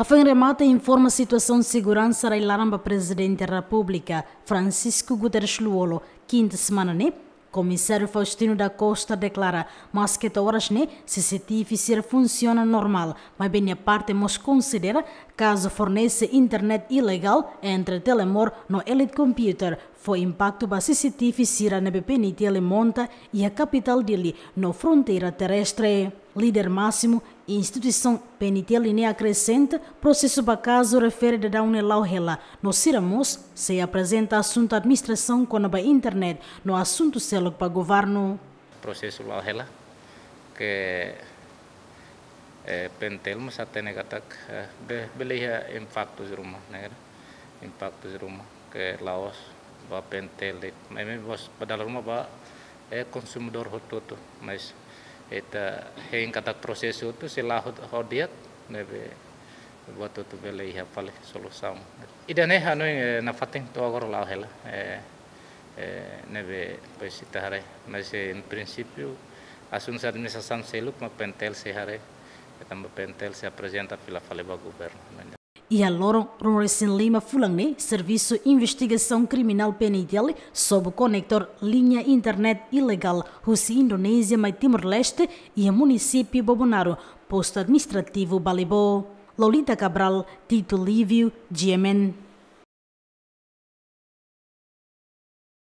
Rafael Remata informa a situação de segurança da Laramba Presidente da República, Francisco Guterres Luolo, quinta semana, né? Comissário Faustino da Costa declara, mas que horas né, CCTV ser funciona normal, mas bem a parte mos considera caso fornece internet ilegal entre telemor no Elite Computer, foi impacto para CCTV sira na BPN Telemonta e a capital dele, no fronteira terrestre. Líder máximo instituição PNT Linha acrescenta, processo caso refere de da Unelau Hela. No Ciramos, se apresenta assunto administração com a internet, no assunto selo para governo. Processo Lauhela, que é, pentelmo até tenegatak, é, be, beleja impactos ruma, né? Impactos ruma, que Laos, va pentel, mas mesmo para dar ruma, va é consumidor hototo mas eta heng katak proses itu sila hodiat nebe buat tu bele iha pale solusam ida ne hanu eh, fateng to agor lau hela eh, eh, nebe pesita hare masih in asun sa administrasan seluk ma pentel eta ma pentel se apresenta pela ba governo e a Loron Ronrecin Lima Fulani, Serviço Investigação Criminal PNDL, sob o conector linha internet ilegal Rússia, Indonésia, Timor-Leste e a município Bobonaro, posto administrativo Balibó. Lolita Cabral, Tito Lívio, GMN.